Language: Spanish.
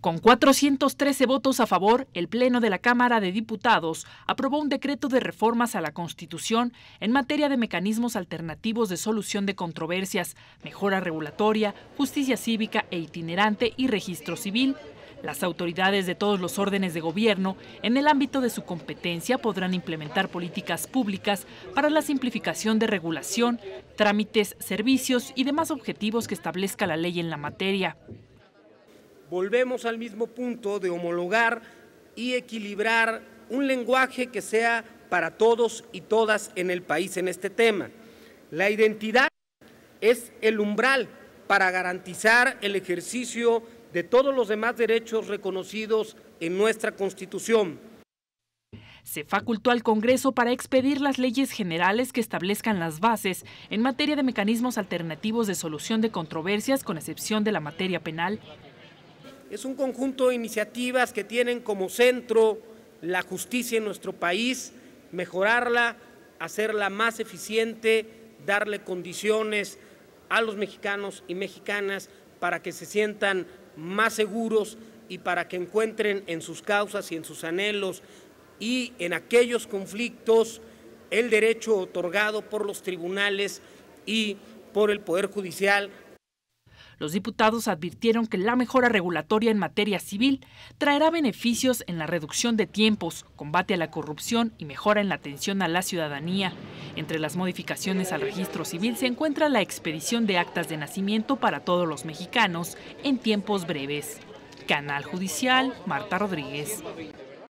Con 413 votos a favor, el Pleno de la Cámara de Diputados aprobó un decreto de reformas a la Constitución en materia de mecanismos alternativos de solución de controversias, mejora regulatoria, justicia cívica e itinerante y registro civil. Las autoridades de todos los órdenes de gobierno, en el ámbito de su competencia, podrán implementar políticas públicas para la simplificación de regulación, trámites, servicios y demás objetivos que establezca la ley en la materia volvemos al mismo punto de homologar y equilibrar un lenguaje que sea para todos y todas en el país en este tema. La identidad es el umbral para garantizar el ejercicio de todos los demás derechos reconocidos en nuestra Constitución. Se facultó al Congreso para expedir las leyes generales que establezcan las bases en materia de mecanismos alternativos de solución de controversias, con excepción de la materia penal, es un conjunto de iniciativas que tienen como centro la justicia en nuestro país, mejorarla, hacerla más eficiente, darle condiciones a los mexicanos y mexicanas para que se sientan más seguros y para que encuentren en sus causas y en sus anhelos y en aquellos conflictos el derecho otorgado por los tribunales y por el Poder Judicial los diputados advirtieron que la mejora regulatoria en materia civil traerá beneficios en la reducción de tiempos, combate a la corrupción y mejora en la atención a la ciudadanía. Entre las modificaciones al registro civil se encuentra la expedición de actas de nacimiento para todos los mexicanos en tiempos breves. Canal Judicial, Marta Rodríguez.